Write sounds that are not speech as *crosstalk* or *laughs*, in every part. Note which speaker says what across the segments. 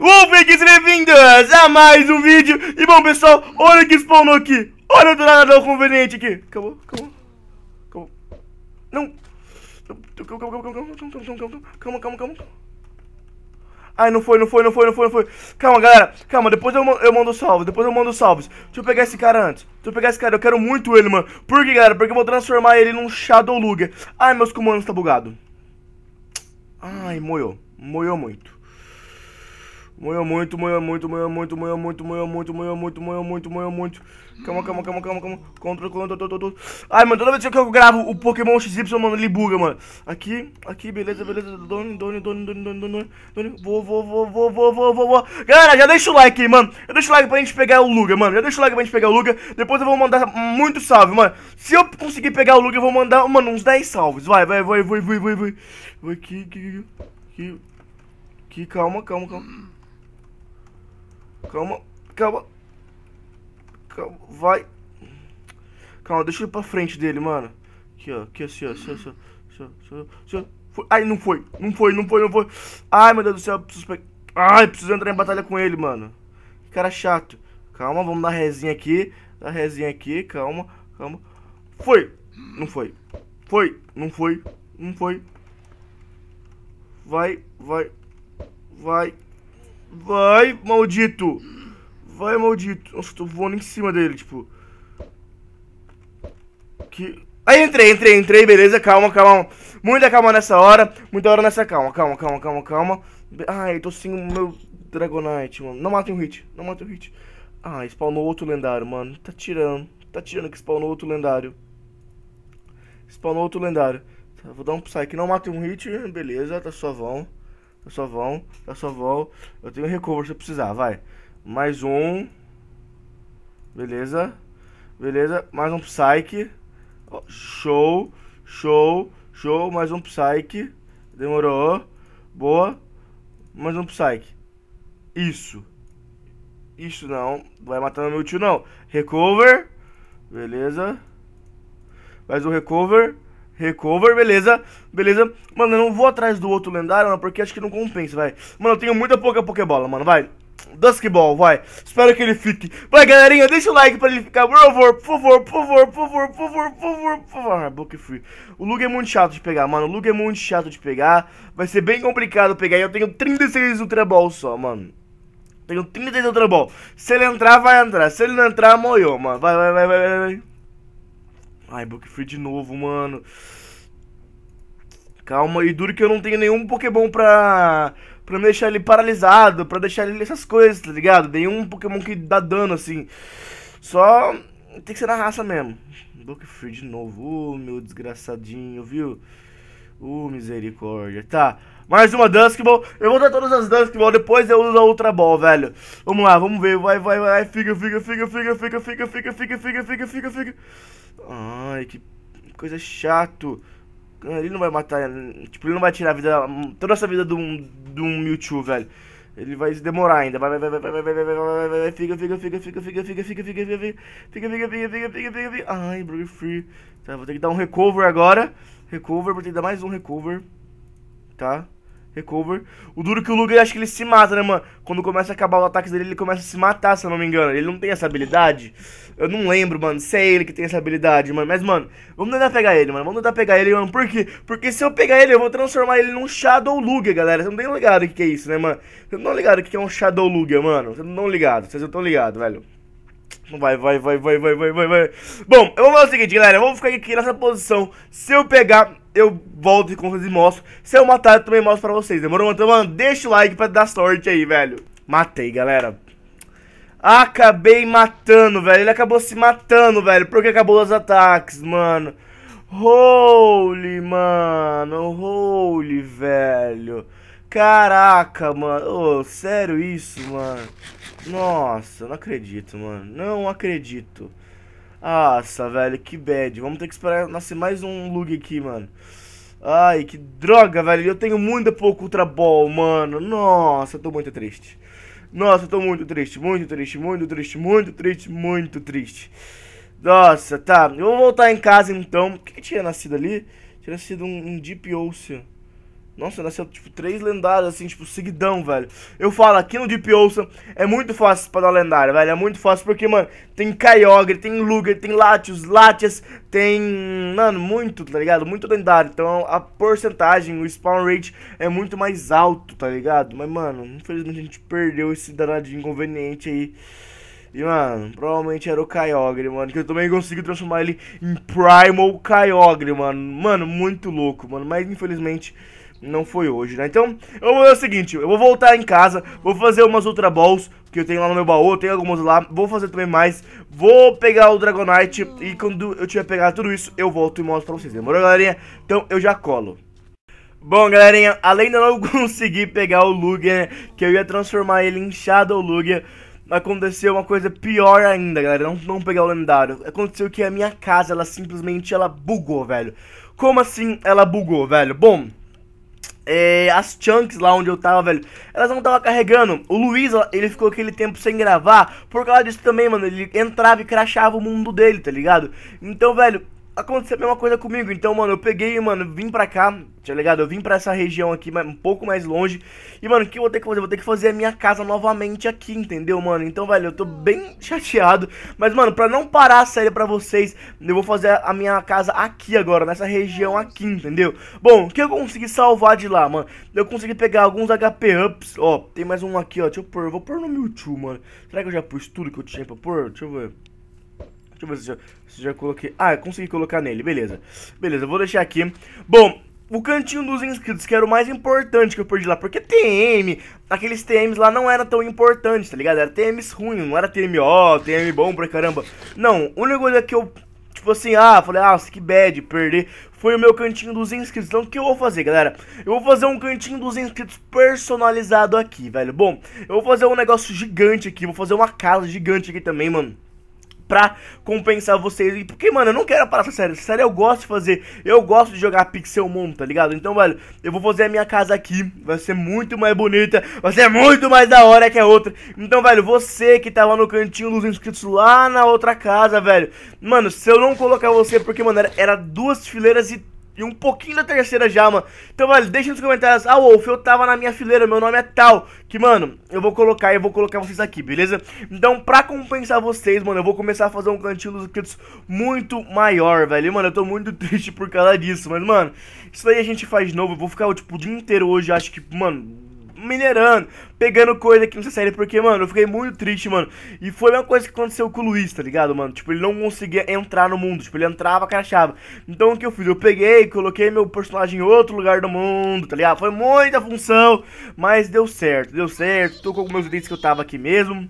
Speaker 1: Olá, bem-vindos a mais um vídeo E bom pessoal, olha que spawnou aqui Olha o dourado conveniente aqui Acabou, acabou Acabou Não Calma, calma, calma Ai, não foi, não foi, não foi, não foi, não foi Calma, galera, calma, depois eu, eu mando salvos Depois eu mando salvos Deixa eu pegar esse cara antes Deixa eu pegar esse cara, eu quero muito ele, mano Por que, galera? Porque eu vou transformar ele num Shadow Luger Ai, meus comandos tá bugado Ai, moiou Moiou muito Moeu muito, moeu muito, moeu muito, moeu muito, moeu muito, moeu muito, moeu muito, moeu muito. Calma, calma, calma, calma, calma. Contra, contra, todo, todo. Ai, mano, toda vez que eu gravo o Pokémon XY, mano, ele buga, mano. Aqui, aqui, beleza, beleza. Doni, doni, doni, doni, doni, doni, doni. Vou, vou, vou, vou, vou, vou, vou, vou. Galera, já deixa o like aí, mano. Já deixa o like pra gente pegar o Luga, mano. Já deixa o like pra gente pegar o Luga. Depois eu vou mandar muito salve, mano. Se eu conseguir pegar o Luga, eu vou mandar, mano, uns 10 salves. Vai, vai, vai, vai, vai, vai, vai. aqui, aqui, aqui. Aqui, calma, calma, calma. Calma, calma. Calma, vai. Calma, deixa eu ir pra frente dele, mano. Aqui, ó. Aqui, assim, ó. Assim, assim, assim, assim, assim. assim. Foi. Ai, não foi. Não foi, não foi, não foi. Ai, meu Deus do céu. Preciso pe... Ai, preciso entrar em batalha com ele, mano. Que cara chato. Calma, vamos dar resinha aqui. Dar resinha aqui. Calma, calma. Foi. Não foi. Foi. Não foi. Não foi. Vai, vai. Vai. Vai, maldito! Vai, maldito! Nossa, eu tô voando em cima dele, tipo. Que. Aí entrei, entrei, entrei, beleza, calma, calma. Muita calma nessa hora, muita hora nessa calma, calma, calma, calma, calma. Ai, tô sem o meu Dragonite, mano. Não matem um hit, não matem um hit. Ah, spawnou outro lendário, mano. Tá tirando, tá tirando que spawnou outro lendário. Spawnou outro lendário. Tá, vou dar um psyche, que não mate um hit, beleza, tá suavão. Eu só vou, eu só vou. Eu tenho recover se eu precisar, vai. Mais um. Beleza. Beleza. Mais um Psyche. Show. Show. Show. Mais um Psyche. Demorou. Boa. Mais um Psyche. Isso. Isso não. Vai matando meu tio, não. Recover. Beleza. Mais um recover. Recover, beleza, beleza Mano, eu não vou atrás do outro lendário, mano, porque acho que não compensa, vai Mano, eu tenho muita pouca Pokébola, mano, vai Duskball, vai. Espero que ele fique. Vai, galerinha, deixa o like pra ele ficar. Por favor, por favor, por favor, por favor, por favor, por favor, por favor. Ah, Book Free. O Lug é muito chato de pegar, mano. O Lug é muito chato de pegar. Vai ser bem complicado pegar. E eu tenho 36 Ultra Ball só, mano. Tenho 36 Ultra Ball. Se ele entrar, vai entrar. Se ele não entrar, moiou, mano. Vai, vai, vai, vai, vai. Ai, Free de novo, mano. Calma, e duro que eu não tenho nenhum Pokémon pra, pra me deixar ele paralisado, pra deixar ele essas coisas, tá ligado? Nenhum Pokémon que dá dano, assim. Só tem que ser na raça mesmo. Free de novo, oh, meu desgraçadinho, viu? Uh, misericórdia. Tá. Mais uma Duskball. Eu vou dar todas as Duskball. Depois eu uso a Ultra Ball, velho. Vamos lá, vamos ver. Vai, vai, vai. Fica, fica, fica, fica, fica, fica, fica, fica, fica, fica, fica, fica. Ai, que coisa chato. Ele não vai matar. Tipo, ele não vai tirar a vida. Toda essa vida de um, de um Mewtwo, velho. Ele vai demorar ainda. Vai, vai, vai, vai, vai, vai, vai, vai, vai, vai, vai, vai, fica, fica, fica, fica, fica, fica, fica, fica, fica, fica, fica, fica, fica, fica, fica, fica. fica, fica, fica, fica, fica, fica, fica, fica, fica, fica, fica, Recover, vou ter que dar mais um recover. Tá? Recover. O duro é que o Luger, acho que ele se mata, né, mano? Quando começa a acabar o ataque dele, ele começa a se matar, se eu não me engano. Ele não tem essa habilidade. Eu não lembro, mano, se é ele que tem essa habilidade, mano. Mas, mano, vamos tentar pegar ele, mano. Vamos tentar pegar ele, mano. Por quê? Porque se eu pegar ele, eu vou transformar ele num Shadow Luger, galera. Vocês não tem ligado o que é isso, né, mano? Vocês não estão ligados o que é um Shadow Luger, mano. Vocês não estão ligados. Vocês não estão ligados, velho. Vai, vai, vai, vai, vai, vai, vai, vai. Bom, eu vou fazer o seguinte, galera. Vamos ficar aqui nessa posição. Se eu pegar, eu volto e vocês e mostro. Se eu matar, eu também mostro pra vocês. Demorou? Então, mano, deixa o like pra dar sorte aí, velho. Matei, galera. Acabei matando, velho. Ele acabou se matando, velho. Porque acabou os ataques, mano. Holy, mano. Holy, velho. Caraca, mano. Oh, sério isso, mano. Nossa, não acredito, mano. Não acredito. Nossa, velho, que bad. Vamos ter que esperar nascer mais um lug aqui, mano. Ai, que droga, velho. Eu tenho muito pouco Ultra Ball, mano. Nossa, eu tô muito triste. Nossa, eu tô muito triste, muito triste, muito triste, muito triste, muito triste. Nossa, tá. Eu vou voltar em casa então. O que, que tinha nascido ali? Tinha nascido um, um Deep Ocean. Nossa, nasceu tipo três lendários assim, tipo, seguidão, velho. Eu falo, aqui no Deep Ocean é muito fácil dar lendário, velho. É muito fácil porque, mano, tem Kyogre, tem Luger, tem Latios, Latias, tem. Mano, muito, tá ligado? Muito lendário. Então a porcentagem, o spawn rate é muito mais alto, tá ligado? Mas, mano, infelizmente a gente perdeu esse danado de inconveniente aí. E, mano, provavelmente era o Kyogre, mano. Que eu também consegui transformar ele em Primal Kyogre, mano. Mano, muito louco, mano. Mas, infelizmente, não foi hoje, né? Então, eu vou fazer o seguinte, eu vou voltar em casa, vou fazer umas Ultra Balls que eu tenho lá no meu baú, eu tenho algumas lá, vou fazer também mais, vou pegar o Dragonite e quando eu tiver pegado tudo isso, eu volto e mostro pra vocês, demorou galerinha? Então, eu já colo. Bom, galerinha, além de eu não *laughs* conseguir pegar o Lugia, que eu ia transformar ele em Shadow Lugia, aconteceu uma coisa pior ainda, galera, não, não pegar o lendário. Aconteceu que a minha casa, ela simplesmente, ela bugou, velho. Como assim ela bugou, velho? Bom, é, as chunks lá onde eu tava, velho, elas não tava carregando. O Luiz, ele ficou aquele tempo sem gravar por causa disso também, mano. Ele entrava e crachava o mundo dele, tá ligado? Então, velho, aconteceu a mesma coisa comigo. Então, mano, eu peguei, mano, vim pra cá, tá ligado? Eu vim pra essa região aqui, um pouco mais longe. E, mano, o que eu vou ter que fazer? Eu vou ter que fazer a minha casa novamente aqui, entendeu, mano? Então, velho, eu tô bem *laughs* chateado. Mas, mano, pra não parar a série pra vocês, eu vou fazer a minha casa aqui agora, nessa região aqui, entendeu? Bom, o que eu consegui salvar de lá, mano? Eu consegui pegar alguns HP Ups. Ó, tem mais um aqui, ó. Deixa eu pôr. vou pôr no Mewtwo, mano. Será que eu já pus tudo que eu tinha pra pôr? Deixa eu ver. Deixa eu ver se eu já, se já coloquei. Ah, consegui colocar nele, beleza. Beleza, vou deixar aqui. Bom, o cantinho dos inscritos, que era o mais importante que eu perdi lá, porque TM, aqueles TMs lá não eram tão importantes, tá ligado? Era TMs ruins, não era TM ó, TM bom pra caramba. Não, o negócio é que eu, tipo assim, ah, falei, ah, que bad, perder, foi o meu cantinho dos inscritos. Então o que eu vou fazer, galera? Eu vou fazer um cantinho dos inscritos personalizado aqui, velho. Bom, eu vou fazer um negócio gigante aqui, vou fazer uma casa gigante aqui também, mano pra compensar vocês. E porque, mano, eu não quero parar essa série. Essa série eu gosto de fazer. Eu gosto de jogar Pixel Mon, tá ligado? Então, velho, eu vou fazer a minha casa aqui. Vai ser muito mais bonita. Vai ser muito mais da hora que a outra. Então, velho, você que tá lá no cantinho dos inscritos lá na outra casa, velho. Mano, se eu não colocar você, porque, mano, era, era duas fileiras e e um pouquinho da terceira já, mano. Então, velho, deixa nos comentários. Ah, Wolf, eu tava na minha fileira, meu nome é tal. Que, mano, eu vou colocar, eu vou colocar vocês aqui, beleza? Então, pra compensar vocês, mano, eu vou começar a fazer um cantinho dos Kids muito maior, velho. E, mano, eu tô muito *laughs* triste por causa disso, mas, mano, isso aí a gente faz de novo. Eu vou ficar, tipo, o dia inteiro hoje, acho que, mano, minerando, pegando coisa aqui nessa série, porque, mano, eu fiquei muito triste, mano. E foi uma coisa que aconteceu com o Luiz, tá ligado, mano? Tipo, ele não conseguia entrar no mundo, tipo, ele entrava, crachava. Então o que eu fiz? Eu peguei, coloquei meu personagem em outro lugar do mundo, tá ligado? Foi muita função, mas deu certo, deu certo. Tô com meus itens que eu tava aqui mesmo.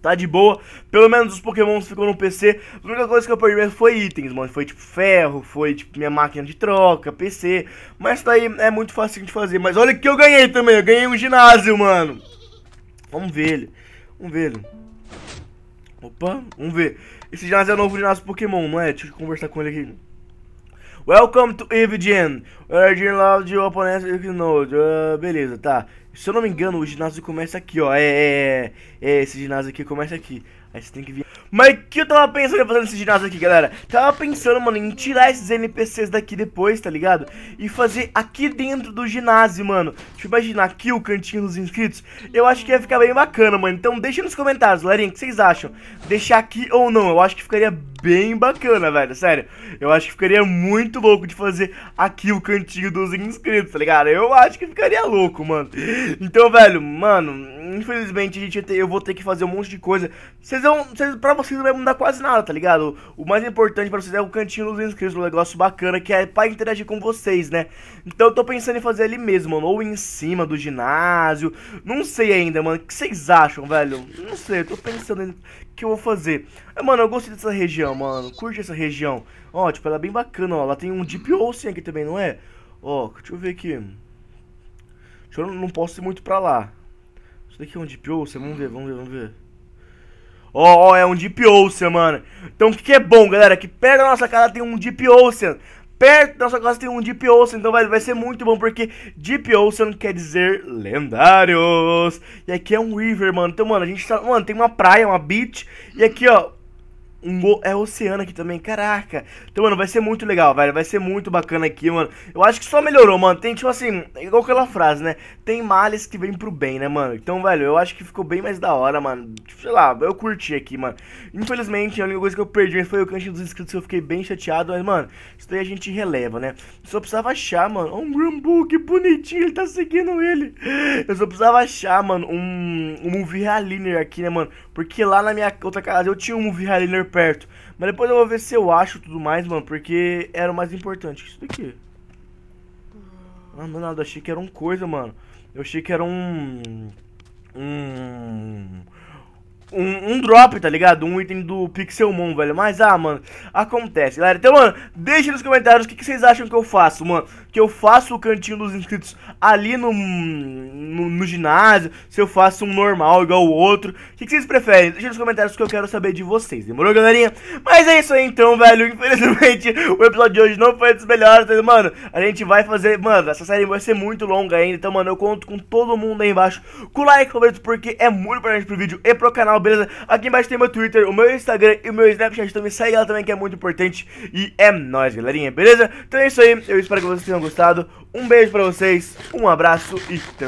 Speaker 1: Tá de boa. Pelo menos os pokémons ficam no PC. A única coisa que eu perdi foi itens, mano. Foi tipo ferro, foi tipo minha máquina de troca, PC. Mas daí tá é muito fácil de fazer. Mas olha que eu ganhei também. Eu ganhei um ginásio, mano. Vamos ver ele. Vamos ver ele. Opa, vamos ver. Esse ginásio é novo ginásio Pokémon, não é? Deixa eu conversar com ele aqui. Welcome to EVGN. Where you allow your opponents you know. Uh, beleza, tá. Se eu não me engano, o ginásio começa aqui, ó. É, é, é esse ginásio aqui começa aqui. Aí você tem que vir. Mas que eu tava pensando em fazer nesse ginásio aqui, galera? Tava pensando, mano, em tirar esses NPCs daqui depois, tá ligado? E fazer aqui dentro do ginásio, mano. Deixa eu imaginar aqui o cantinho dos inscritos. Eu acho que ia ficar bem bacana, mano. Então deixa nos comentários, galerinha, o que vocês acham? Deixar aqui ou não? Eu acho que ficaria bem bacana, velho, sério. Eu acho que ficaria muito louco de fazer aqui o cantinho dos inscritos, tá ligado? Eu acho que ficaria louco, mano. Então, velho, mano, infelizmente a gente eu vou ter que fazer um monte de coisa. Vocês vão, vocês, pra você não vai mudar quase nada, tá ligado? O, mais importante para vocês é o cantinho dos inscritos, um negócio bacana que é para interagir com vocês, né? Então eu tô pensando em fazer ali mesmo, mano, ou em cima do ginásio, não sei ainda, mano. O que vocês acham, velho? Não sei, eu tô pensando em que eu vou fazer. É, mano, eu gostei dessa região, mano. Curte essa região. Ó, tipo, ela é bem bacana, ó. Ela tem um Deep Ocean aqui também, não é? Ó, deixa eu ver aqui. Eu não posso ir muito pra lá. Isso daqui é um Deep Ocean, vamos ver, vamos ver, vamos ver. Ó, oh, é um Deep Ocean, mano. Então o que, que, é bom, galera? Que perto da nossa casa tem um Deep Ocean. Perto da nossa casa tem um Deep Ocean, então vai, vai ser muito bom, porque Deep Ocean quer dizer lendários. E aqui é um river, mano. Então, mano, a gente tá... Mano, tem uma praia, uma beach, e aqui, ó, um é oceano aqui também, caraca. Então, mano, vai ser muito legal, velho. Vai ser muito bacana aqui, mano. Eu acho que só melhorou, mano. Tem, tipo assim, igual aquela frase, né? Tem males que vêm pro bem, né, mano? Então, velho, eu acho que ficou bem mais da hora, mano. Tipo, sei lá, eu curti aqui, mano. Infelizmente, a única coisa que eu perdi foi o canto dos inscritos. Eu fiquei bem chateado, mas, mano, isso daí a gente releva, né? Só precisava achar, mano. Um Grumbu, que bonitinho, ele tá seguindo ele. Eu só precisava achar, mano, um, um Movie Haliner aqui, né, mano? Porque lá na minha outra casa eu tinha um Movie Haliner perto. Mas depois eu vou ver se eu acho tudo mais, mano, porque era o mais importante. Isso daqui. Ah, nada, achei que era um coisa, mano. Eu achei que era um. Um um, um, drop, tá ligado? Um item do Pixelmon, velho. Mas, ah, mano, acontece, galera. Então, mano, deixa nos comentários o que, que, vocês acham que eu faço, mano. Que eu faço o cantinho dos inscritos ali no, no, no ginásio, se eu faço um normal igual o outro. O que, que, vocês preferem? Deixa nos comentários que eu quero saber de vocês, demorou, galerinha? Mas é isso aí, então, velho. Infelizmente, o episódio de hoje não foi dos melhores, mano. A gente vai fazer, mano, essa série vai ser muito longa ainda. Então, mano, eu conto com todo mundo aí embaixo. Com o like, favorito, porque é muito importante pro vídeo e pro canal canal, beleza? Aqui embaixo tem meu Twitter, o meu Instagram e o meu Snapchat, então me segue lá também que é muito importante. E é nóis, galerinha, beleza? Então é isso aí, eu espero que vocês tenham gostado. Um beijo pra vocês, um abraço e tamo